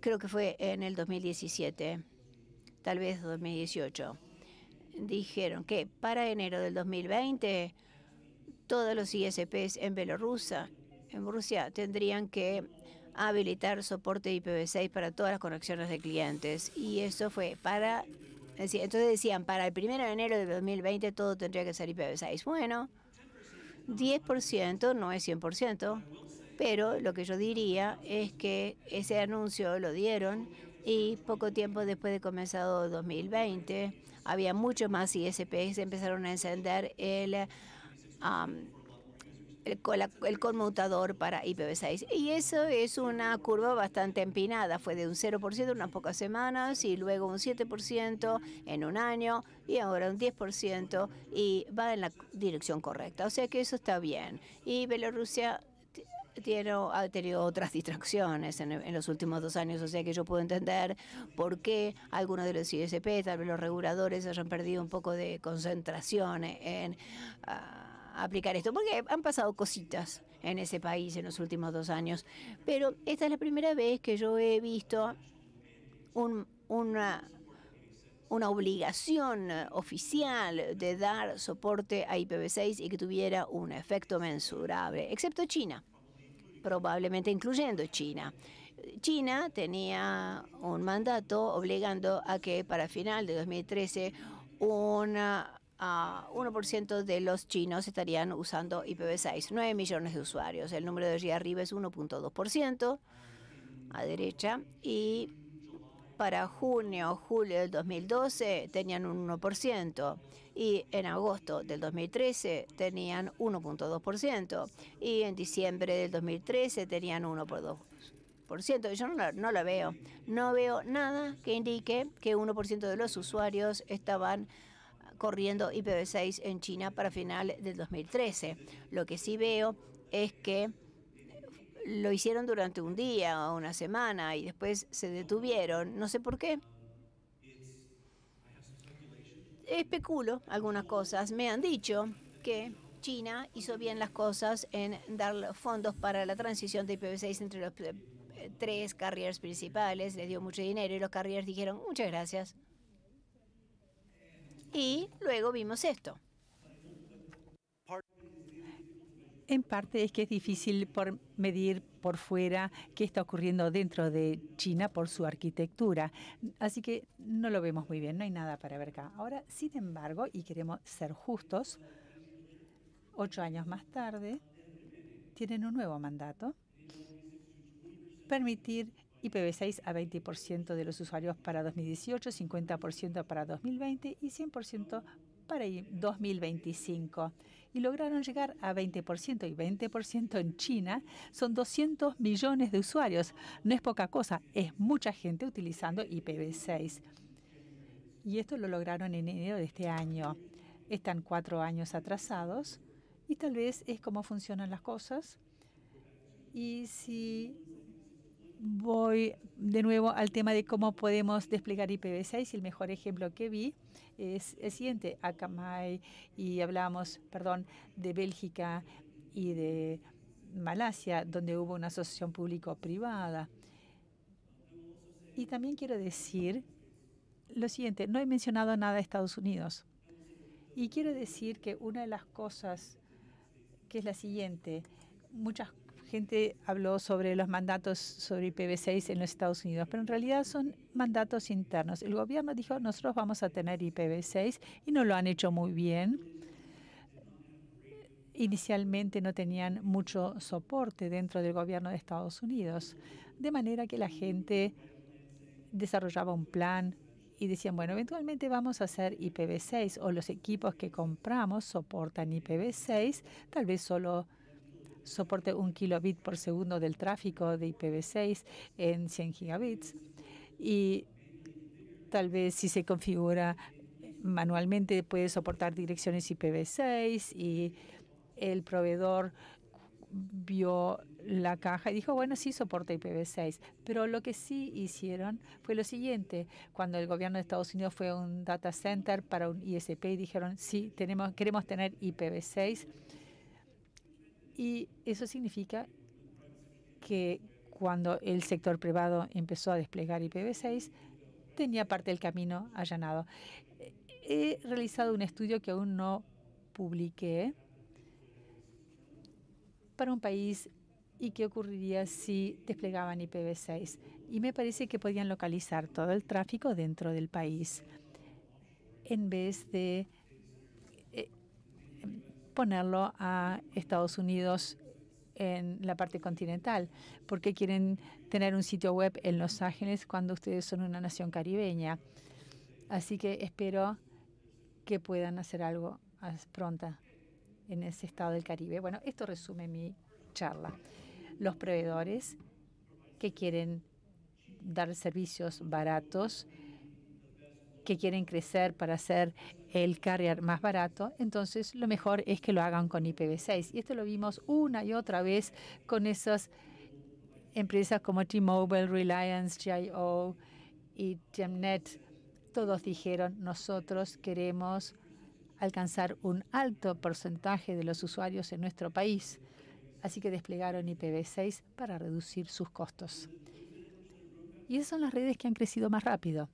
creo que fue en el 2017, tal vez 2018, dijeron que para enero del 2020 todos los ISPs en Bielorrusia, en Rusia tendrían que habilitar soporte IPv6 para todas las conexiones de clientes. Y eso fue para... Entonces decían, para el 1 de enero de 2020 todo tendría que ser IPv6. Bueno, 10% no es 100%. Pero lo que yo diría es que ese anuncio lo dieron y poco tiempo después de comenzado 2020 había mucho más ISPs que empezaron a encender el, el, el, conmutador para IPv6. Y eso es una curva bastante empinada. Fue de un 0% en unas pocas semanas y luego un 7% en un año y ahora un 10% y va en la dirección correcta. O sea que eso está bien. Y Bielorrusia ha tenido otras distracciones en, los últimos dos años, o sea que yo puedo entender por qué algunos de los ISP, tal vez los reguladores, hayan perdido un poco de concentración en... Ah, aplicar esto, porque han pasado cositas en ese país en los últimos dos años, pero esta es la primera vez que yo he visto una, una obligación oficial de dar soporte a IPv6 y que tuviera un efecto mensurable, excepto China probablemente incluyendo China. China tenía un mandato obligando a que para final de 2013 una 1% de los chinos estarían usando IPv6, 9 millones de usuarios. El número de allí arriba es 1.2% a derecha y para junio julio del 2012 tenían un 1% y en agosto del 2013 tenían 1.2% y en diciembre del 2013 tenían 1.2%. Yo no, no veo. No veo nada que indique que 1% de los usuarios estaban corriendo IPv6 en China para final del 2013. Lo que sí veo es que lo hicieron durante un día o una semana y después se detuvieron, no sé por qué. Especulo algunas cosas. Me han dicho que China hizo bien las cosas en dar fondos para la transición de IPv6 entre los eh, tres carriers principales, Le dio mucho dinero y los carriers dijeron muchas gracias. Y luego vimos esto. en parte es que es difícil por medir por fuera qué está ocurriendo dentro de China por su arquitectura. Así que no lo vemos muy bien, no hay nada para ver acá. Ahora, sin embargo, y queremos ser justos, ocho años más tarde tienen un nuevo mandato, permitir IPv6 a 20% de los usuarios para 2018, 50% para 2020 y 100% para 2025 y lograron llegar a 20% y 20% en China son 200 millones de usuarios. No es poca cosa, es mucha gente utilizando IPv6. Y esto lo lograron en enero de este año. Están cuatro años atrasados y tal vez es como funcionan las cosas. Y si voy de nuevo al tema de cómo podemos desplegar IPv6 y el mejor ejemplo que vi es el siguiente, Akamai, y hablamos, perdón, de Bélgica y de Malasia, donde hubo una asociación público-privada. Y también quiero decir lo siguiente, no he mencionado nada de Estados Unidos. Y quiero decir que una de las cosas que es la siguiente, muchas gente habló sobre los mandatos sobre IPv6 en los Estados Unidos, pero en realidad son mandatos internos. El gobierno dijo, nosotros vamos a tener IPv6 y no lo han hecho muy bien. Inicialmente no tenían mucho soporte dentro del gobierno de Estados Unidos, de manera que la gente desarrollaba un plan y decían, bueno, eventualmente vamos a hacer IPv6 o los equipos que compramos soportan IPv6, tal vez solo soporte 1 kilobit por segundo del tráfico de IPv6 en 100 gigabits. Y tal vez si se configura manualmente puede soportar direcciones IPv6 y el proveedor vio la caja y dijo, bueno, sí soporta IPv6. Pero lo que sí hicieron fue lo siguiente. Cuando el gobierno de Estados Unidos fue a un data center para un ISP y dijeron, sí, tenemos, queremos tener IPv6 y eso significa que cuando el sector privado empezó a desplegar IPv6, tenía parte del camino allanado. He realizado un estudio que aún no publiqué para un país y qué ocurriría si desplegaban IPv6. Y me parece que podían localizar todo el tráfico dentro del país en vez de ponerlo a Estados Unidos en la parte continental, porque quieren tener un sitio web en Los Ángeles cuando ustedes son una nación caribeña. Así que espero que puedan hacer algo pronta en ese estado del Caribe. Bueno, esto resume mi charla. Los proveedores que quieren dar servicios baratos que quieren crecer para hacer el carrier más barato, entonces lo mejor es que lo hagan con IPv6. Y esto lo vimos una y otra vez con esas empresas como T-Mobile, Reliance, GIO y Gemnet. Todos dijeron, nosotros queremos alcanzar un alto porcentaje de los usuarios en nuestro país. Así que desplegaron IPv6 para reducir sus costos. Y esas son las redes que han crecido más rápido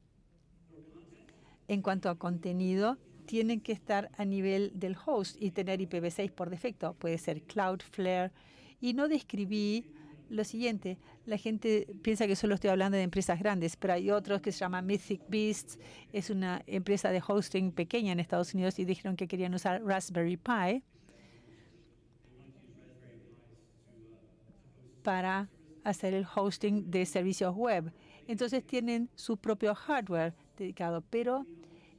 en cuanto a contenido, tienen que estar a nivel del host y tener IPv6 por defecto. Puede ser Cloudflare. Y no describí lo siguiente. La gente piensa que solo estoy hablando de empresas grandes, pero hay otros que se llama Mythic Beasts. Es una empresa de hosting pequeña en Estados Unidos y dijeron que querían usar Raspberry Pi para hacer el hosting de servicios web. Entonces tienen su propio hardware dedicado, pero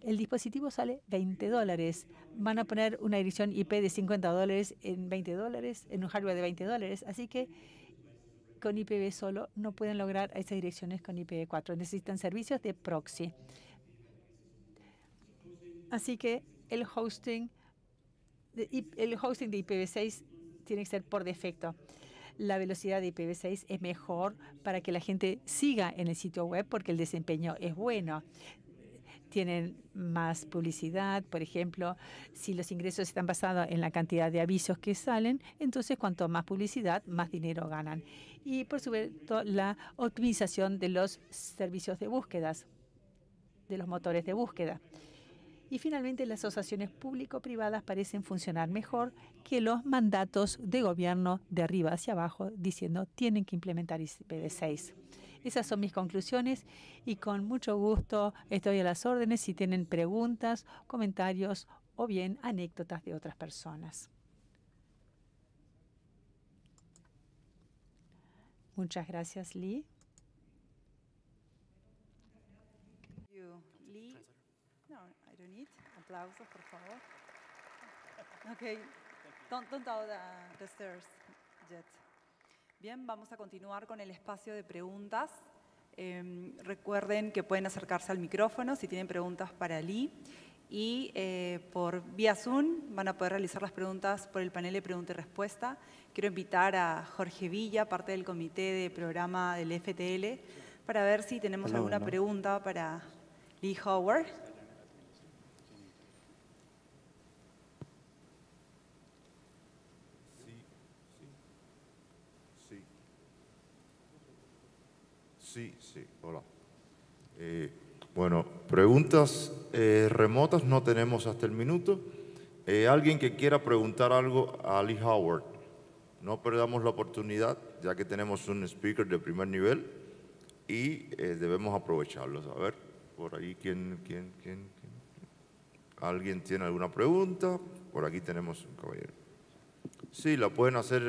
el dispositivo sale 20 dólares. Van a poner una dirección IP de 50 dólares en 20 dólares, en un hardware de 20 dólares. Así que con IPv solo no pueden lograr esas direcciones con IPv4. Necesitan servicios de proxy. Así que el hosting, el hosting de IPv6 tiene que ser por defecto la velocidad de IPv6 es mejor para que la gente siga en el sitio web porque el desempeño es bueno tienen más publicidad. Por ejemplo, si los ingresos están basados en la cantidad de avisos que salen, entonces cuanto más publicidad, más dinero ganan. Y por supuesto, la optimización de los servicios de búsquedas, de los motores de búsqueda. Y finalmente, las asociaciones público-privadas parecen funcionar mejor que los mandatos de gobierno de arriba hacia abajo, diciendo tienen que implementar IPv6. Esas son mis conclusiones y con mucho gusto estoy a las órdenes si tienen preguntas, comentarios o bien anécdotas de otras personas. Muchas gracias, Lee. aplausos, por favor. Okay, don't, uh, the, Bien, vamos a continuar con el espacio de preguntas. Em, recuerden que pueden acercarse al micrófono si tienen preguntas para Lee. Y eh, por vía Zoom van a poder realizar las preguntas por el panel de pregunta y respuesta. Quiero invitar a Jorge Villa, parte del comité de programa del FTL, para ver si tenemos alguna pregunta para Lee Howard. Sí, sí, hola. Eh, bueno, preguntas eh, remotas no tenemos hasta el minuto. Eh, alguien que quiera preguntar algo a Lee Howard, no perdamos la oportunidad, ya que tenemos un speaker de primer nivel y debemos aprovecharlos. A ver, por ahí, ¿quién, quién, quién, quién? alguien tiene alguna pregunta? Por aquí tenemos un caballero. Sí, la pueden hacer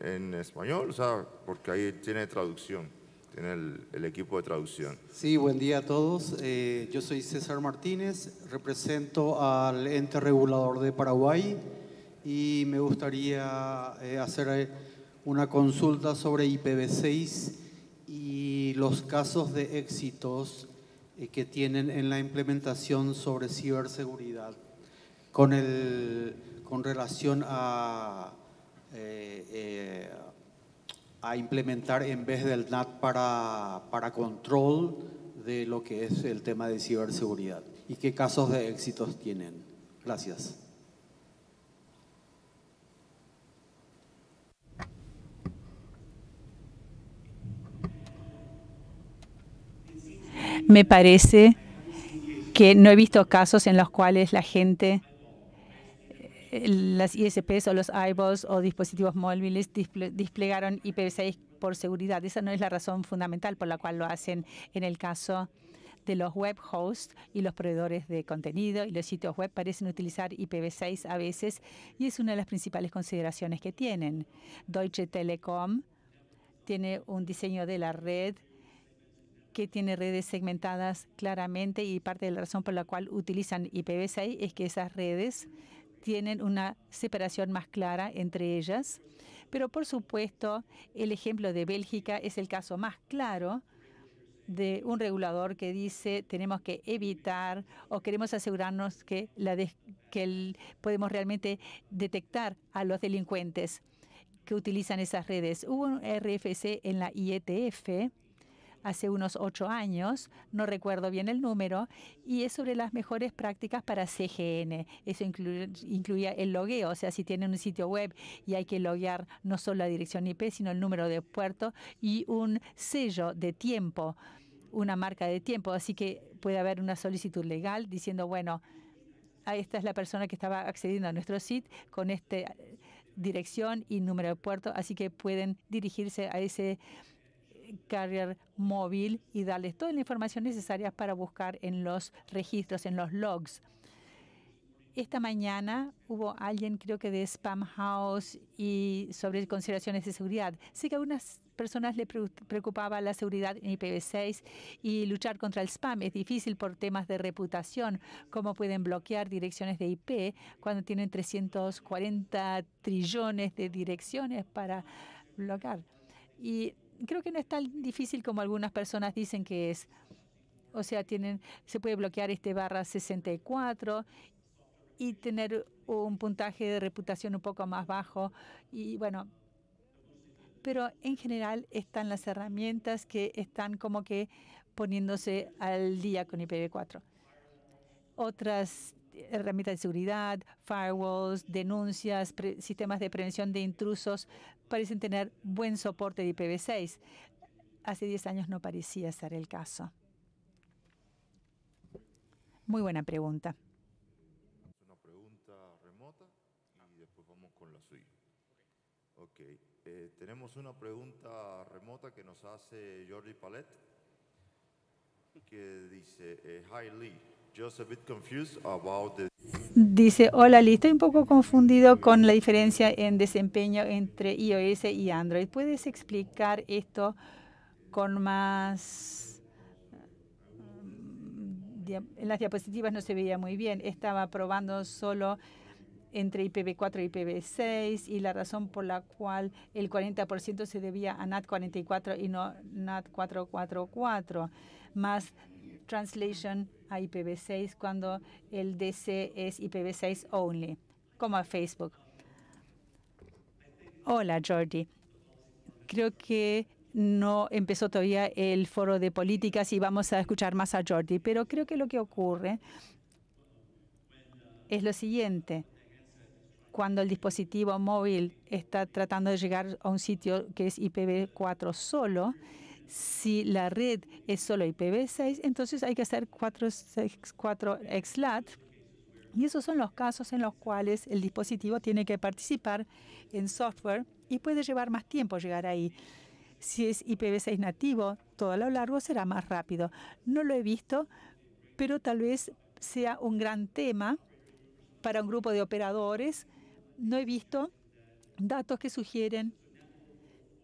en, español, o sea, porque ahí tiene traducción tiene el, equipo de traducción. Sí, buen día a todos. Eh, yo soy César Martínez, represento al ente regulador de Paraguay y me gustaría eh, hacer eh, una consulta sobre IPv6 y los casos de éxitos que tienen en la implementación sobre ciberseguridad con, el, con relación a a implementar en vez del NAT para, control de lo que es el tema de ciberseguridad y qué casos de éxitos tienen. Gracias. Me parece que no he visto casos en los cuales la gente las ISPs o los iBalls o dispositivos móviles desplegaron IPv6 por seguridad. Esa no es la razón fundamental por la cual lo hacen en el caso de los web hosts y los proveedores de contenido y los sitios web parecen utilizar IPv6 a veces y es una de las principales consideraciones que tienen. Deutsche Telekom tiene un diseño de la red que tiene redes segmentadas claramente y parte de la razón por la cual utilizan IPv6 es que esas redes tienen una separación más clara entre ellas. Pero por supuesto, el ejemplo de Bélgica es el caso más claro de un regulador que dice tenemos que evitar o queremos asegurarnos que, la que podemos realmente detectar a los delincuentes que utilizan esas redes. Hubo un RFC en la IETF hace unos ocho años, no recuerdo bien el número, y es sobre las mejores prácticas para CGN. Eso incluía el logueo, o sea, si tienen un sitio web y hay que loguear no solo la dirección IP, sino el número de puerto y un sello de tiempo, una marca de tiempo. Así que puede haber una solicitud legal diciendo, bueno, esta es la persona que estaba accediendo a nuestro sitio con esta dirección y número de puerto, así que pueden dirigirse a ese Carrier móvil y darles toda la información necesaria para buscar en los registros, en los logs. Esta mañana hubo alguien, creo que de Spam House, y sobre consideraciones de seguridad. Sé que a algunas personas les preocupaba la seguridad en IPv6 y luchar contra el spam es difícil por temas de reputación, cómo pueden bloquear direcciones de IP cuando tienen 340 trillones de direcciones para bloquear. Y creo que no es tan difícil como algunas personas dicen que es. O sea, tienen, se puede bloquear este barra 64 y tener un puntaje de reputación un poco más bajo. Y bueno, pero en general están las herramientas que están como que poniéndose al día con IPv4. Otras herramientas de seguridad, firewalls, denuncias, sistemas de prevención de intrusos parecen tener buen soporte de IPv6. Hace 10 años no parecía ser el caso. Muy buena pregunta. Una pregunta remota y después vamos con la suya. Ok, eh, tenemos una pregunta remota que nos hace Jordi Palet, que dice, eh, Hi Lee, Dice, hola, Lee, estoy un poco confundido con la diferencia en desempeño entre iOS y Android. ¿Puedes explicar esto con más... Mm, en las diapositivas no se veía muy bien. Estaba probando solo entre IPv4 y IPv6 y la razón por la cual el 40% se debía a NAT44 y no NAT444, más Translation a IPv6 cuando el DC es IPv6 only, como a Facebook. Hola, Jordi. Creo que no empezó todavía el foro de políticas y vamos a escuchar más a Jordi, pero creo que lo que ocurre es lo siguiente. Cuando el dispositivo móvil está tratando de llegar a un sitio que es IPv4 solo, si la red es solo IPv6, entonces hay que hacer 4, XLAT. Y esos son los casos en los cuales el dispositivo tiene que participar en software y puede llevar más tiempo llegar ahí. Si es IPv6 nativo, todo a lo largo será más rápido. No lo he visto, pero tal vez sea un gran tema para un grupo de operadores. No he visto datos que sugieren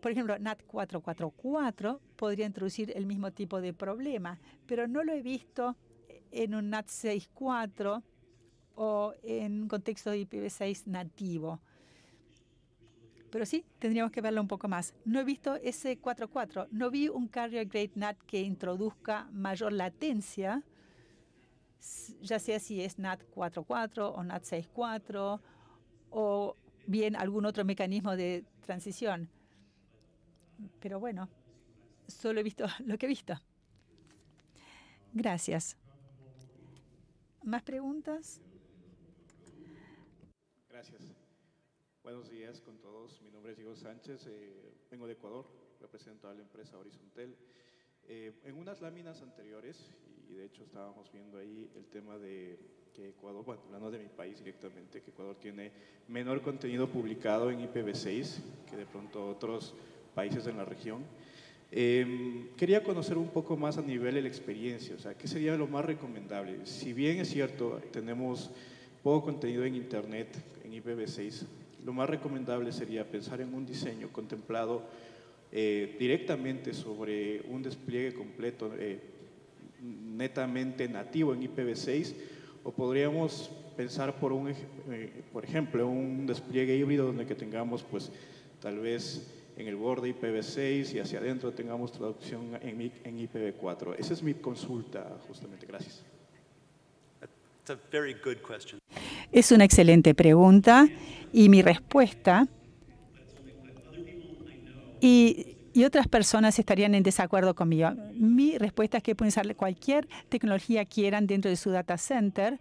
por ejemplo, NAT 444 podría introducir el mismo tipo de problema, pero no lo he visto en un NAT 64 o en un contexto de IPv6 nativo. Pero sí, tendríamos que verlo un poco más. No he visto ese 4.4. No vi un carrier grade NAT que introduzca mayor latencia, ya sea si es NAT 4.4 o NAT 6.4 o bien algún otro mecanismo de transición. Pero bueno, solo he visto lo que he visto. Gracias. ¿Más preguntas? Gracias. Buenos días con todos. Mi nombre es Diego Sánchez. Eh, vengo de Ecuador. Represento a la empresa Horizontel. Eh, en unas láminas anteriores, y de hecho estábamos viendo ahí el tema de que Ecuador, bueno, hablando de mi país directamente, que Ecuador tiene menor contenido publicado en IPv6 que de pronto otros países en la región. Em, quería conocer un poco más a nivel de la experiencia, o sea, ¿qué sería lo más recomendable? Si bien es cierto, tenemos poco contenido en Internet, en IPv6, lo más recomendable sería pensar en un diseño contemplado eh, directamente sobre un despliegue completo, eh, netamente nativo en IPv6, o podríamos pensar por, un, eh, por ejemplo, un despliegue híbrido donde que tengamos, pues, tal vez en el borde IPv6 y hacia adentro tengamos traducción en, IPv4? Esa es mi consulta, justamente. Gracias. Es una excelente pregunta y mi respuesta y, y, otras personas estarían en desacuerdo conmigo. Mi respuesta es que pueden usar cualquier tecnología quieran dentro de su data center.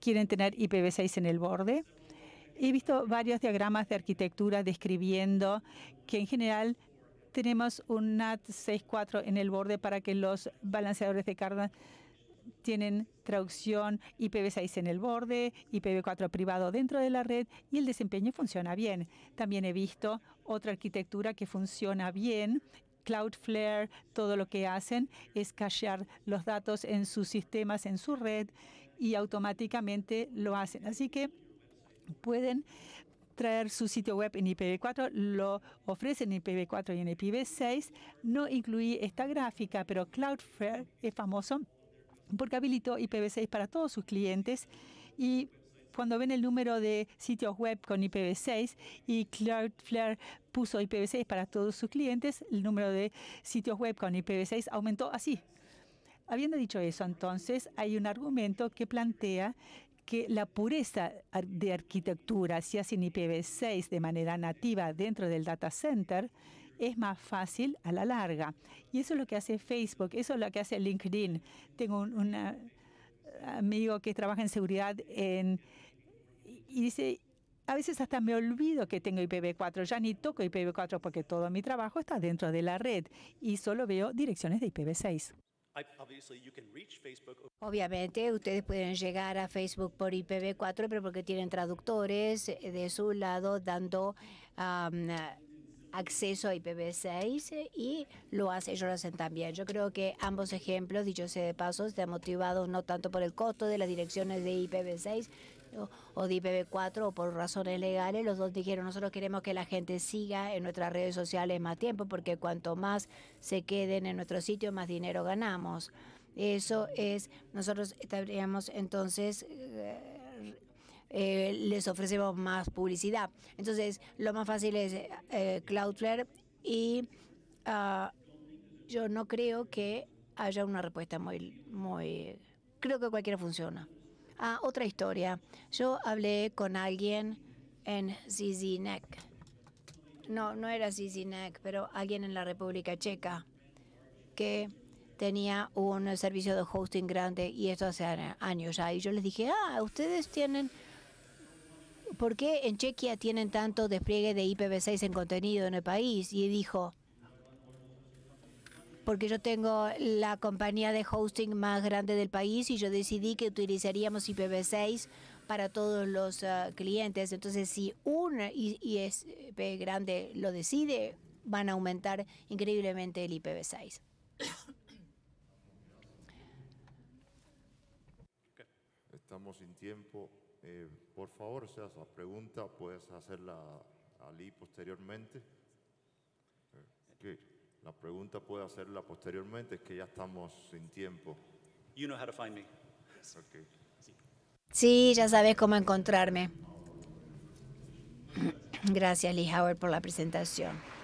Quieren tener IPv6 en el borde He visto varios diagramas de arquitectura describiendo que en general tenemos un NAT64 en el borde para que los balanceadores de carga tienen traducción IPv6 en el borde, IPv4 privado dentro de la red y el desempeño funciona bien. También he visto otra arquitectura que funciona bien. Cloudflare, todo lo que hacen es cachear los datos en sus sistemas, en su red y automáticamente lo hacen. Así que pueden traer su sitio web en IPv4, lo ofrecen en IPv4 y en IPv6. No incluí esta gráfica, pero Cloudflare es famoso porque habilitó IPv6 para todos sus clientes y cuando ven el número de sitios web con IPv6 y Cloudflare puso IPv6 para todos sus clientes, el número de sitios web con IPv6 aumentó así. Habiendo dicho eso, entonces, hay un argumento que plantea que la pureza de arquitectura si hacen IPv6 de manera nativa dentro del data center, es más fácil a la larga. Y eso es lo que hace Facebook, eso es lo que hace LinkedIn. Tengo un, ah, amigo que trabaja en seguridad y dice, a veces hasta me olvido que tengo IPv4, ya ni toco IPv4 porque todo mi trabajo está dentro de la red y solo veo direcciones de IPv6. Obviamente ustedes pueden llegar a Facebook por IPv4, pero porque tienen traductores eh, de su lado dando acceso a IPv6 y lo hacen, ellos lo hacen también. Yo creo que ambos ejemplos, dicho sea de paso, están motivados no tanto por el costo de las direcciones de IPv6, o, o de IPv4 o por razones legales, los dos dijeron, nosotros queremos que la gente siga en nuestras redes sociales más tiempo, porque cuanto más se queden en nuestro sitio, más dinero ganamos. Eso es, nosotros estaríamos entonces... Eh, eh, les ofrecemos más publicidad. Entonces, lo más fácil es eh, Cloudflare y ah, yo no creo que haya una respuesta muy, muy, creo que cualquiera funciona. Ah, otra historia. Yo hablé con alguien en Zizinek. No, no era Zizinek, pero alguien en la República Checa que tenía un servicio de hosting grande y esto hace años ya. Y yo les dije, ah, ustedes tienen... ¿Por qué en Chequia tienen tanto despliegue de IPv6 en contenido en el país? Y dijo, porque yo tengo la compañía de hosting más grande del país y yo decidí que utilizaríamos IPv6 para todos los eh, clientes. Entonces, si un ISP grande lo decide, van a aumentar increíblemente el IPv6. Estamos sin tiempo. Eh, por favor, si sea la pregunta, puedes hacerla a posteriormente. Eh, la pregunta puede hacerla posteriormente, es que ya estamos sin tiempo. You know how Sí, ya sabes cómo encontrarme. Gracias, Lee Howard, por la presentación.